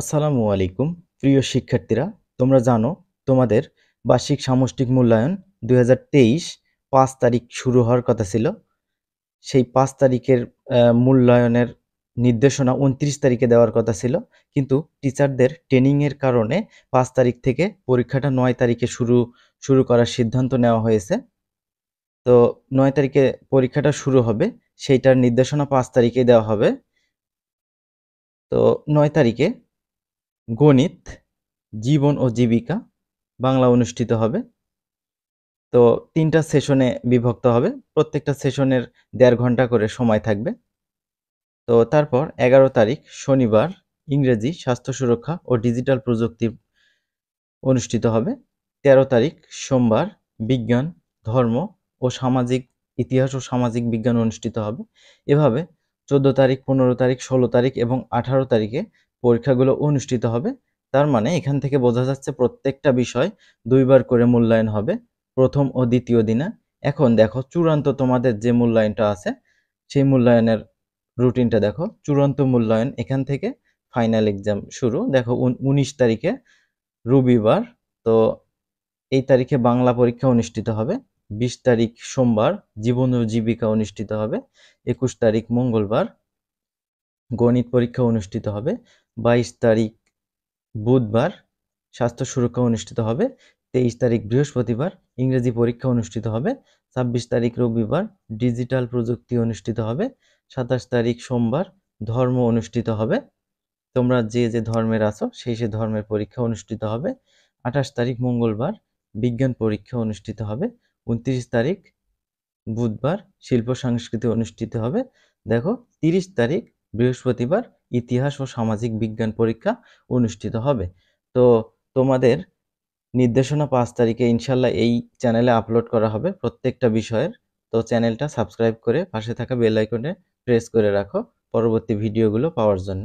আসসালামু আলাইকুম প্রিয় শিক্ষার্থীরা তোমরা জানো তোমাদের বার্ষিক সামষ্টিক মূল্যায়ন দুই পাঁচ তারিখ শুরু হওয়ার কথা ছিল সেই পাঁচ তারিখের মূল্যায়নের নির্দেশনা উনত্রিশ তারিখে দেওয়ার কথা ছিল কিন্তু টিচারদের ট্রেনিংয়ের কারণে পাঁচ তারিখ থেকে পরীক্ষাটা নয় তারিখে শুরু শুরু করার সিদ্ধান্ত নেওয়া হয়েছে তো নয় তারিখে পরীক্ষাটা শুরু হবে সেইটার নির্দেশনা পাঁচ তারিখে দেওয়া হবে তো নয় তারিখে গণিত জীবন ও জীবিকা বাংলা অনুষ্ঠিত হবে তো তিনটা সেশনে বিভক্ত হবে প্রত্যেকটা সেশনের দেড় ঘন্টা করে সময় থাকবে তো তারপর এগারো তারিখ শনিবার ইংরেজি স্বাস্থ্য সুরক্ষা ও ডিজিটাল প্রযুক্তি অনুষ্ঠিত হবে ১৩ তারিখ সোমবার বিজ্ঞান ধর্ম ও সামাজিক ইতিহাস ও সামাজিক বিজ্ঞান অনুষ্ঠিত হবে এভাবে চোদ্দ তারিখ পনেরো তারিখ ষোলো তারিখ এবং আঠারো তারিখে পরীক্ষাগুলো অনুষ্ঠিত হবে তার মানে এখান থেকে বোঝা যাচ্ছে প্রত্যেকটা বিষয় দুইবার করে মূল্যায়ন হবে প্রথম ও দ্বিতীয় দিনে এখন দেখো চূড়ান্ত তোমাদের যে মূল্যায়নটা আছে সেই মূল্যায়নের রুটিনটা দেখো চূড়ান্ত মূল্যায়ন এখান থেকে ফাইনাল এক্সাম শুরু দেখো উনিশ তারিখে রবিবার তো এই তারিখে বাংলা পরীক্ষা অনুষ্ঠিত হবে বিশ তারিখ সোমবার জীবন ও জীবিকা অনুষ্ঠিত হবে একুশ তারিখ মঙ্গলবার গণিত পরীক্ষা অনুষ্ঠিত হবে বাইশ তারিখ বুধবার স্বাস্থ্য সুরক্ষা অনুষ্ঠিত হবে তেইশ তারিখ বৃহস্পতিবার ইংরেজি পরীক্ষা অনুষ্ঠিত হবে ছাব্বিশ তারিখ রবিবার ডিজিটাল প্রযুক্তি অনুষ্ঠিত হবে সাতাশ তারিখ সোমবার ধর্ম অনুষ্ঠিত হবে তোমরা যে যে ধর্মের আছো সেই সে ধর্মের পরীক্ষা অনুষ্ঠিত হবে আঠাশ তারিখ মঙ্গলবার বিজ্ঞান পরীক্ষা অনুষ্ঠিত হবে উনত্রিশ তারিখ বুধবার শিল্প সংস্কৃতি অনুষ্ঠিত হবে দেখো তিরিশ তারিখ বৃহস্পতিবার ইতিহাস ও সামাজিক বিজ্ঞান পরীক্ষা অনুষ্ঠিত হবে তো তোমাদের নির্দেশনা পাঁচ তারিখে ইনশাল্লাহ এই চ্যানেলে আপলোড করা হবে প্রত্যেকটা বিষয়ের তো চ্যানেলটা সাবস্ক্রাইব করে পাশে থাকা বেল আইকনে প্রেস করে রাখো পরবর্তী ভিডিওগুলো পাওয়ার জন্য